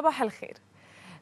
صباح الخير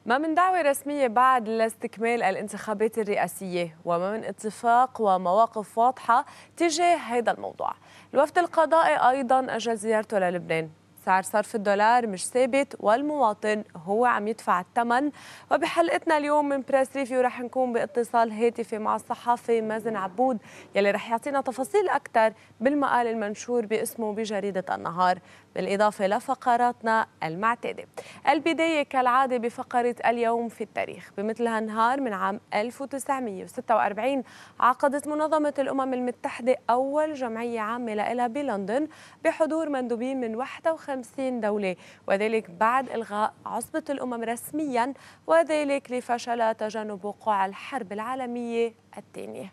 ما من دعوة رسمية بعد لاستكمال الانتخابات الرئاسية وما من اتفاق ومواقف واضحة تجاه هذا الموضوع الوفد القضائي أيضا أجل زيارته للبنان سعر صرف الدولار مش ثابت والمواطن هو عم يدفع الثمن وبحلقتنا اليوم من بريس ريفيو رح نكون باتصال هاتفي مع الصحافي مازن عبود يلي رح يعطينا تفاصيل اكثر بالمقال المنشور باسمه بجريده النهار بالإضافة لفقراتنا المعتادة البداية كالعادة بفقرة اليوم في التاريخ بمثل هالنهار من عام 1946 عقدت منظمة الأمم المتحدة أول جمعية عامة لها بلندن بحضور مندوبين من 51 دولة وذلك بعد إلغاء عصبة الأمم رسميا وذلك لفشل تجنب وقوع الحرب العالمية الثانية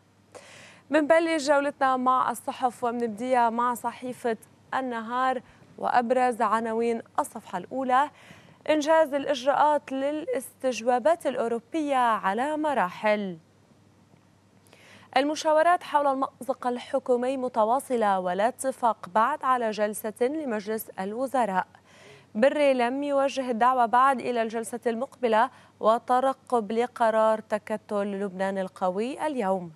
منبلش جولتنا مع الصحف ومنبديها مع صحيفة النهار وأبرز عناوين الصفحة الأولى إنجاز الإجراءات للاستجوابات الأوروبية على مراحل المشاورات حول المأزق الحكومي متواصلة ولا اتفاق بعد على جلسة لمجلس الوزراء بري لم يوجه الدعوة بعد إلى الجلسة المقبلة وترقب لقرار تكتل لبنان القوي اليوم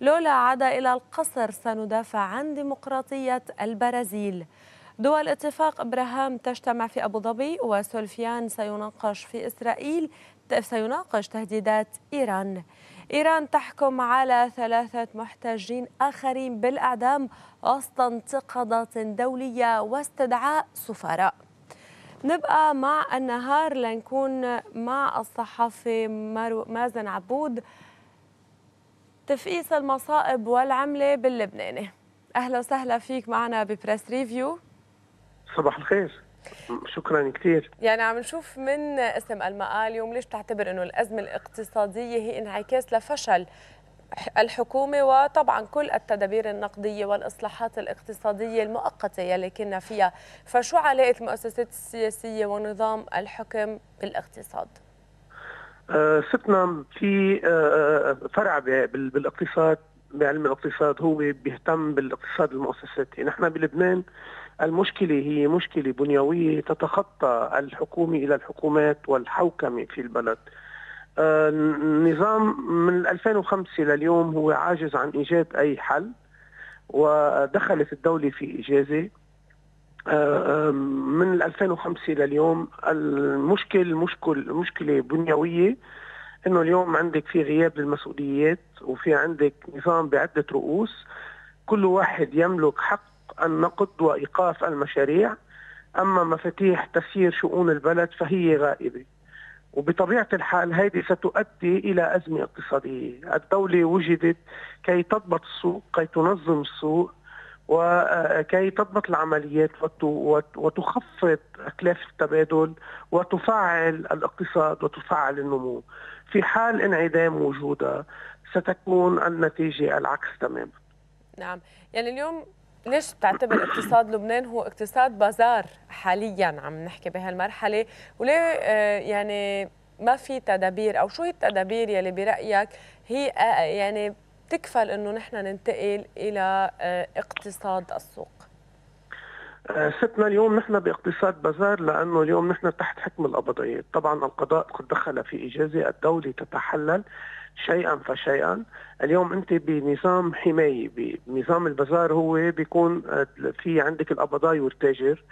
لولا عاد إلى القصر سندافع عن ديمقراطية البرازيل دول اتفاق ابراهام تجتمع في ابو ظبي وسولفيان سيناقش في اسرائيل سيناقش تهديدات ايران. إيران تحكم على ثلاثة محتجين آخرين بالإعدام وسط انتقادات دولية واستدعاء سفراء نبقى مع النهار لنكون مع الصحفي مازن عبود تفقيس المصائب والعملة باللبناني أهلا وسهلا فيك معنا ببريس ريفيو صباح الخير شكرا كثير يعني عم نشوف من اسم المقال اليوم ليش تعتبر انه الازمه الاقتصاديه هي انعكاس لفشل الحكومة وطبعا كل التدابير النقدية والإصلاحات الاقتصادية المؤقتة يلي كنا فيها فشو علاقة المؤسسات السياسية ونظام الحكم بالاقتصاد؟ آه ستنا في آه, آه،, آه، فرع بالاقتصاد بعلم الاقتصاد هو بيهتم بالاقتصاد المؤسساتي نحن بلبنان المشكلة هي مشكلة بنيوية تتخطى الحكومة إلى الحكومات والحوكمة في البلد آه، النظام من 2005 لليوم هو عاجز عن إيجاد أي حل ودخلت الدولة في إجازة آه، من 2005 لليوم المشكل مشكل مشكلة بنيوية انه اليوم عندك في غياب للمسؤوليات وفي عندك نظام بعده رؤوس كل واحد يملك حق النقد وايقاف المشاريع اما مفاتيح تسيير شؤون البلد فهي غائبه وبطبيعه الحال هذه ستؤدي الى ازمه اقتصاديه، الدوله وجدت كي تضبط السوق، كي تنظم السوق وكي آه، تضبط العمليات وتخفض اكلاف التبادل وتفعل الاقتصاد وتفعل النمو. في حال انعدام وجودها ستكون النتيجة العكس تماما نعم يعني اليوم ليش بتعتبر اقتصاد لبنان هو اقتصاد بازار حاليا عم نحكي بهالمرحلة وليه آه، يعني ما في تدابير أو شو هي التدابير يلي برأيك هي آه، يعني بتكفل أنه نحن ننتقل إلى آه، اقتصاد السوق آه، ستنا اليوم نحن باقتصاد بازار لانه اليوم نحن تحت حكم القبضيات، طبعا القضاء قد دخل في اجازه الدوله تتحلل شيئا فشيئا، اليوم انت بنظام حمايه، بنظام البازار هو بيكون آه، في عندك القبضاي والتاجر،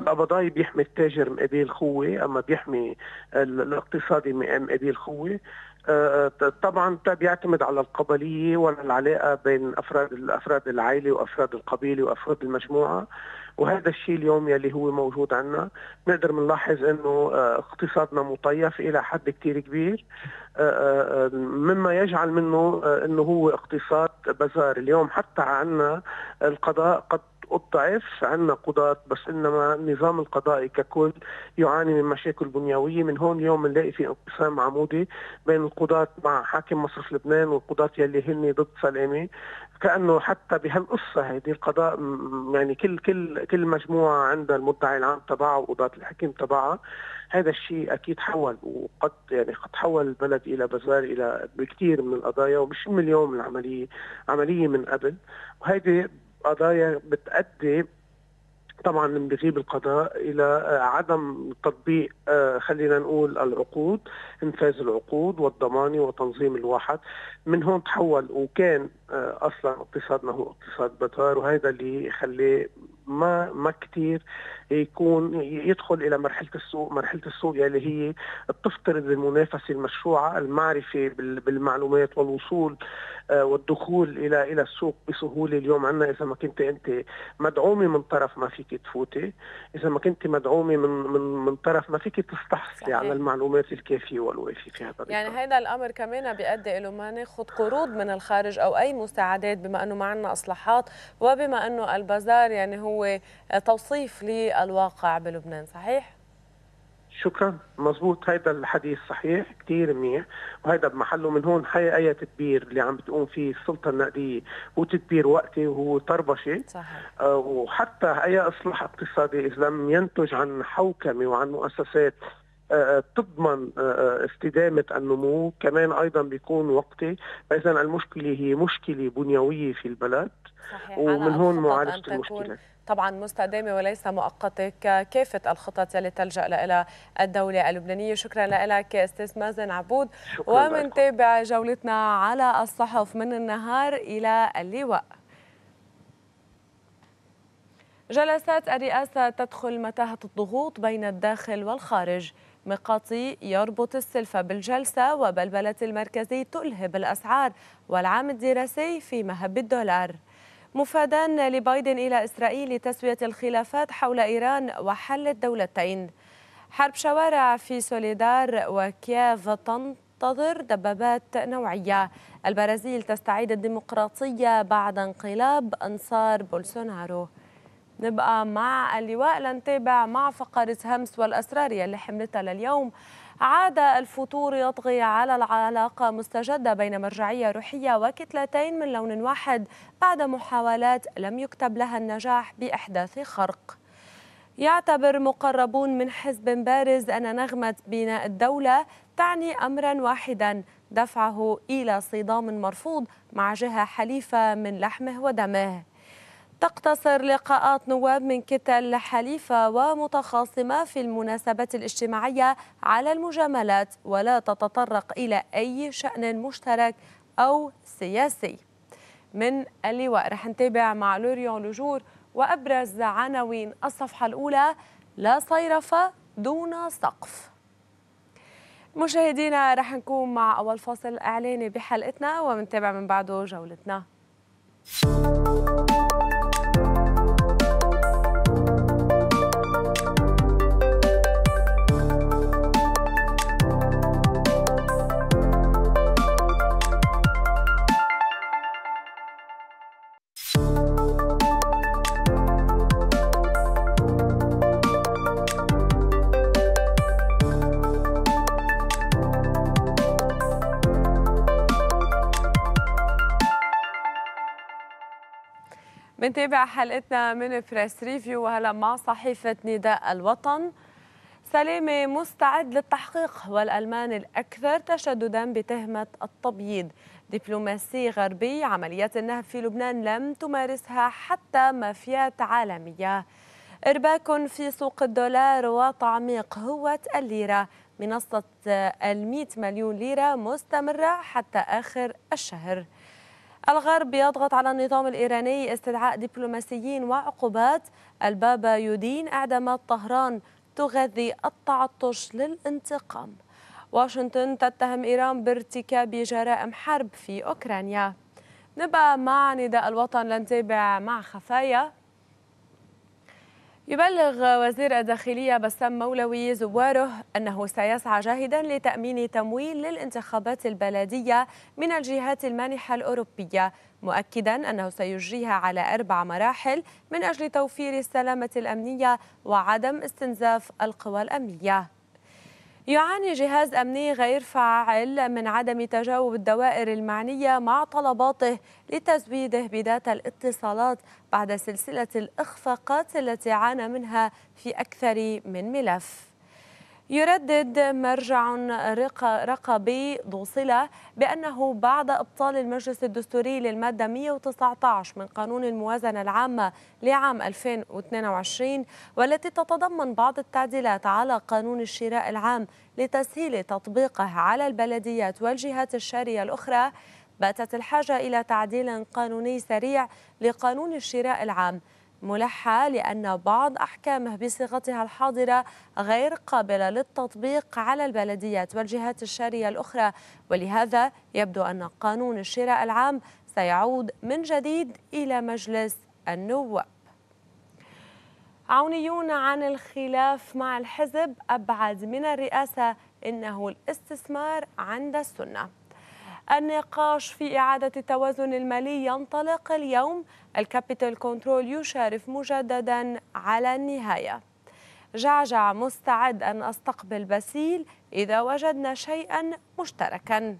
القبضاي بيحمي التاجر مقابل خوه اما بيحمي الاقتصادي مقابل خوه آه، طبعا بيعتمد على القبليه والعلاقه بين افراد افراد العائله وافراد القبيله وافراد المجموعه وهذا الشيء اليوم يلي هو موجود عندنا نقدر نلاحظ انه آه، اقتصادنا مطيف الى حد كثير كبير آه، آه، مما يجعل منه انه هو اقتصاد بازار اليوم حتى عندنا القضاء قد الضعف عندنا قضاة بس انما النظام القضائي ككل يعاني من مشاكل بنيويه من هون اليوم بنلاقي في انقسام عمودي بين القضاة مع حاكم مصرف لبنان والقضاة يلي هن ضد سلامه كانه حتى بهالقصه هيدي القضاء يعني كل كل كل مجموعه عندها المدعي العام تبعها وقضاة الحكيم تبعها هذا الشيء اكيد حول وقد يعني قد حول البلد الى بازار الى بكثير من القضايا وبشم اليوم العمليه عمليه من قبل وهيدي قضايا بتأدي طبعا من بغيب القضاء الى عدم تطبيق آه، خلينا نقول العقود انفاذ العقود والضماني وتنظيم الواحد من هون تحول وكان آه، اصلا اقتصادنا هو اقتصاد بتار وهذا اللي خليه ما ما كثير يكون يدخل الى مرحله السوق، مرحله السوق اللي يعني هي بتفترض المنافسه المشروعه، المعرفه بالمعلومات والوصول آه، والدخول الى الى السوق بسهوله، اليوم عندنا اذا ما كنت انت مدعومه من طرف ما فيك تفوتي، اذا ما كنت مدعومه من من من طرف ما فيك تستحصلي على المعلومات الكافيه والوافيه في هذا يعني هذا الامر كمان بيؤدي الى ما ناخذ قروض من الخارج او اي مساعدات بما انه ما عندنا اصلاحات وبما انه البازار يعني هو توصيف لي الواقع بلبنان صحيح؟ شكرا مزبوط هيدا الحديث صحيح كثير منيح وهيدا بمحله من هون حقيقه اي تدبير اللي عم بتقوم فيه السلطه النقديه هو تدبير وقتي وهو طربشه صحيح. آه، وحتى اي اصلاح اقتصادي اذا لم ينتج عن حوكمه وعن مؤسسات آه، آه، تضمن استدامة النمو كمان أيضا بيكون وقتي فإذا المشكلة هي مشكلة بنيوية في البلد صحيح. ومن هون معالجة المشكلة طبعا مستدامة وليس مؤقتة كافة الخطط التي تلجأ لها الدولة اللبنانية شكرا لك أستاذ مازن عبود ومنتابع جولتنا على الصحف من النهار إلى اللواء جلسات الرئاسة تدخل متاهة الضغوط بين الداخل والخارج مقاطي يربط السلفة بالجلسة وبلبلة المركزي تلهب الأسعار والعام الدراسي في مهب الدولار مفادان لبايدن إلى إسرائيل لتسوية الخلافات حول إيران وحل الدولتين حرب شوارع في سوليدار وكييف تنتظر دبابات نوعية البرازيل تستعيد الديمقراطية بعد انقلاب أنصار بولسونارو نبقى مع اللواء لنتابع مع فقرة همس والأسرار اللي حملتها لليوم عاد الفتور يطغي على العلاقة مستجدة بين مرجعية روحية وكتلتين من لون واحد بعد محاولات لم يكتب لها النجاح بإحداث خرق يعتبر مقربون من حزب بارز أن نغمة بناء الدولة تعني أمرا واحدا دفعه إلى صدام مرفوض مع جهة حليفة من لحمه ودمه تقتصر لقاءات نواب من كتل حليفة ومتخاصمة في المناسبات الاجتماعية على المجاملات ولا تتطرق إلى أي شأن مشترك أو سياسي من اللواء رح نتابع مع لوريون لجور وأبرز عناوين الصفحة الأولى لا صيرفة دون سقف مشاهدينا رح نكون مع أول فاصل إعلاني بحلقتنا ومنتابع من بعده جولتنا نتابع حلقتنا من بريس ريفيو وهلا مع صحيفة نداء الوطن سلامة مستعد للتحقيق والألمان الأكثر تشددا بتهمة التبييض دبلوماسي غربي عمليات النهب في لبنان لم تمارسها حتى مافيات عالمية إرباك في سوق الدولار وتعميق هوة الليرة منصة المئة مليون ليرة مستمرة حتى آخر الشهر الغرب يضغط على النظام الإيراني استدعاء دبلوماسيين وعقوبات البابا يدين إعدامات طهران تغذي التعطش للانتقام واشنطن تتهم إيران بارتكاب جرائم حرب في أوكرانيا نبقى مع نداء الوطن لنتابع مع خفايا يبلغ وزير الداخلية بسام مولوي زواره أنه سيسعى جاهدا لتأمين تمويل للانتخابات البلدية من الجهات المانحة الأوروبية مؤكدا أنه سيجريها على أربع مراحل من أجل توفير السلامة الأمنية وعدم استنزاف القوى الأمنية يعاني جهاز أمني غير فعال من عدم تجاوب الدوائر المعنية مع طلباته لتزويده بداتا الاتصالات بعد سلسلة الإخفاقات التي عانى منها في أكثر من ملف يردد مرجع رقبي بوصلة بأنه بعد إبطال المجلس الدستوري للمادة 119 من قانون الموازنة العامة لعام 2022 والتي تتضمن بعض التعديلات على قانون الشراء العام لتسهيل تطبيقه على البلديات والجهات الشارية الأخرى باتت الحاجة إلى تعديل قانوني سريع لقانون الشراء العام ملحة لأن بعض أحكامه بصيغتها الحاضرة غير قابلة للتطبيق على البلديات والجهات الشارية الأخرى ولهذا يبدو أن قانون الشراء العام سيعود من جديد إلى مجلس النواب عونيون عن الخلاف مع الحزب أبعد من الرئاسة إنه الاستثمار عند السنة النقاش في إعادة التوازن المالي ينطلق اليوم الكابيتال كنترول يشارف مجددا على النهاية جعجع مستعد أن أستقبل بسيل إذا وجدنا شيئا مشتركا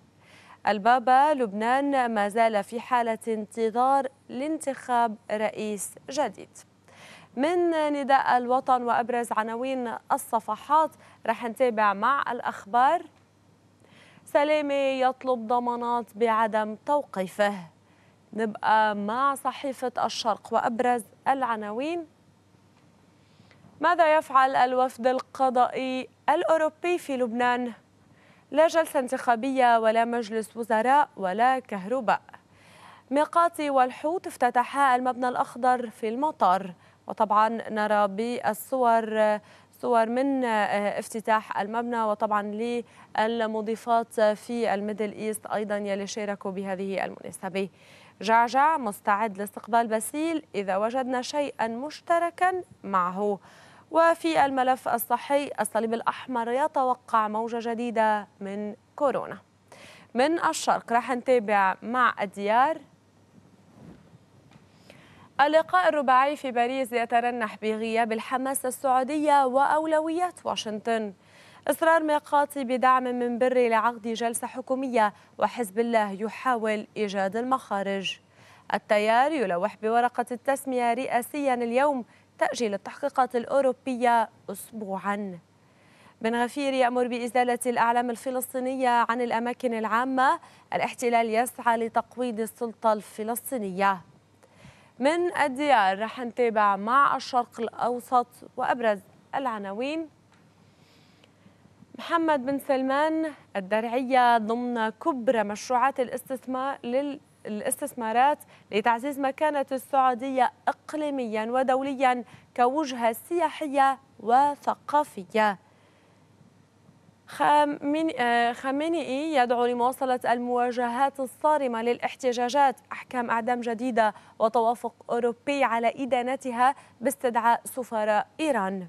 البابا لبنان ما زال في حالة انتظار لانتخاب رئيس جديد من نداء الوطن وأبرز عناوين الصفحات رح نتابع مع الأخبار سلامة يطلب ضمانات بعدم توقيفه نبقى مع صحيفة الشرق وأبرز العناوين ماذا يفعل الوفد القضائي الأوروبي في لبنان؟ لا جلسة انتخابية ولا مجلس وزراء ولا كهرباء ميقاتي والحوت افتتحا المبنى الأخضر في المطار وطبعا نرى بالصور صور من آه، افتتاح المبنى وطبعا للمضيفات في الميدل ايست ايضا يلي شاركوا بهذه المناسبه. جعجع مستعد لاستقبال باسيل اذا وجدنا شيئا مشتركا معه. وفي الملف الصحي الصليب الأحمر يتوقع موجة جديدة من كورونا من الشرق راح نتابع مع الديار اللقاء الرباعي في باريس يترنح بغياب الحماسة السعودية وأولويات واشنطن إصرار ميقاتي بدعم من بري لعقد جلسة حكومية وحزب الله يحاول إيجاد المخارج التيار يلوح بورقة التسمية رئاسيا اليوم تأجيل التحقيقات الأوروبية أسبوعا بن غفير يأمر بإزالة الأعلام الفلسطينية عن الأماكن العامة الاحتلال يسعى لتقويض السلطة الفلسطينية من الديار رح نتابع مع الشرق الأوسط وأبرز العناوين محمد بن سلمان الدرعية ضمن كبرى مشروعات الاستثمار لل الاستثمارات لتعزيز مكانة السعودية إقليميا ودوليا كوجهة سياحية وثقافية آه، خامنئي يدعو لمواصلة المواجهات الصارمة للاحتجاجات أحكام أعدام جديدة وتوافق أوروبي على إدانتها باستدعاء سفراء إيران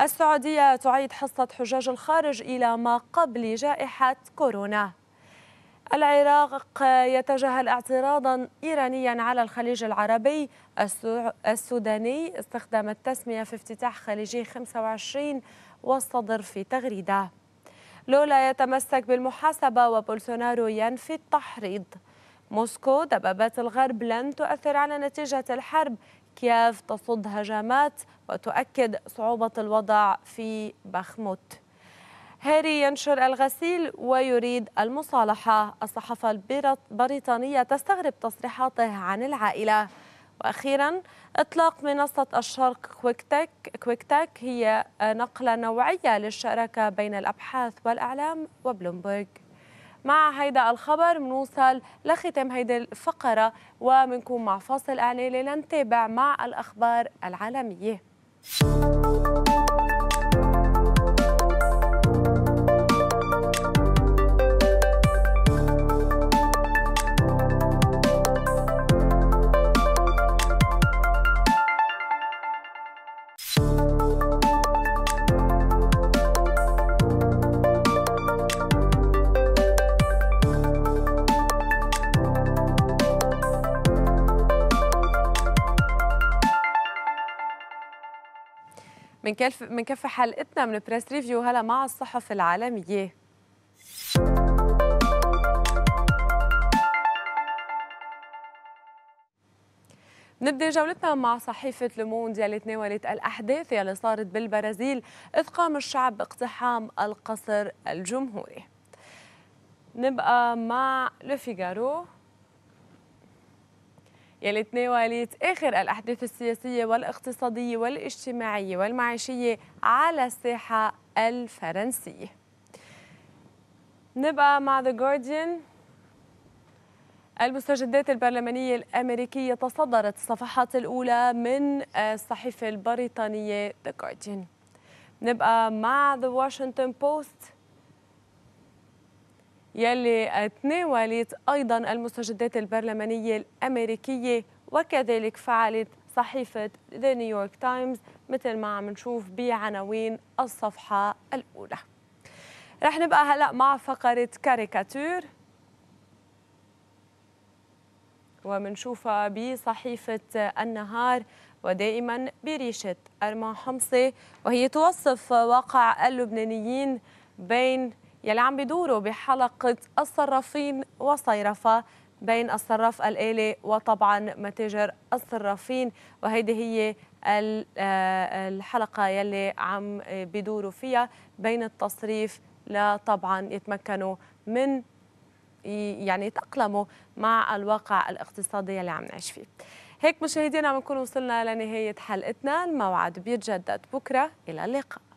السعودية تعيد حصة حجاج الخارج إلى ما قبل جائحة كورونا العراق يتجاهل اعتراضا إيرانيا على الخليج العربي السوداني استخدام التسمية في افتتاح خليجي 25 والصدر في تغريده لولا يتمسك بالمحاسبة وبولسونارو ينفي التحريض موسكو دبابات الغرب لن تؤثر على نتيجة الحرب كييف تصد هجمات وتؤكد صعوبة الوضع في بخموت هاري ينشر الغسيل ويريد المصالحة الصحافة البريطانية تستغرب تصريحاته عن العائلة واخيرا اطلاق منصه الشرق كويكتك كويكتك هي نقله نوعيه للشراكه بين الابحاث والاعلام وبلومبرج مع هيدا الخبر بنوصل لختام هيدي الفقرة ومنكون مع فاصل إعلاني لنتابع مع الأخبار العالمية. من كف حلقتنا من بريس ريفيو هلا مع الصحف العالميه نبدأ جولتنا مع صحيفة لوموند يلي تناولت الأحداث يلي صارت بالبرازيل إذ قام الشعب باقتحام القصر الجمهوري نبقى مع لوفيغارو يلي تناولت آخر الأحداث السياسية والاقتصادية والاجتماعية والمعيشية على الساحة الفرنسية نبقى مع ذا جارديان المستجدات البرلمانية الأمريكية تصدرت الصفحات الأولى من الصحيفة البريطانية The Guardian نبقى مع The Washington Post يلي تناولت أيضا المستجدات البرلمانية الأمريكية وكذلك فعلت صحيفة ذا نيويورك تايمز مثل ما عم نشوف بعناوين الصفحة الأولى رح نبقى هلأ مع فقرة كاريكاتير ومنشوفها بصحيفة النهار ودائما بريشة أرما حمصة وهي توصف واقع اللبنانيين بين يلي عم بيدوروا بحلقة الصرافين وصيرفة بين الصراف الآلي وطبعا متاجر الصرافين وهيدي هي آه، الحلقة يلي عم بيدوروا فيها بين التصريف لطبعا يتمكنوا من يعني يتأقلموا مع الواقع الاقتصادي اللي عم نعيش فيه هيك مشاهدينا عم نكون وصلنا لنهاية حلقتنا الموعد بيتجدد بكرة إلى اللقاء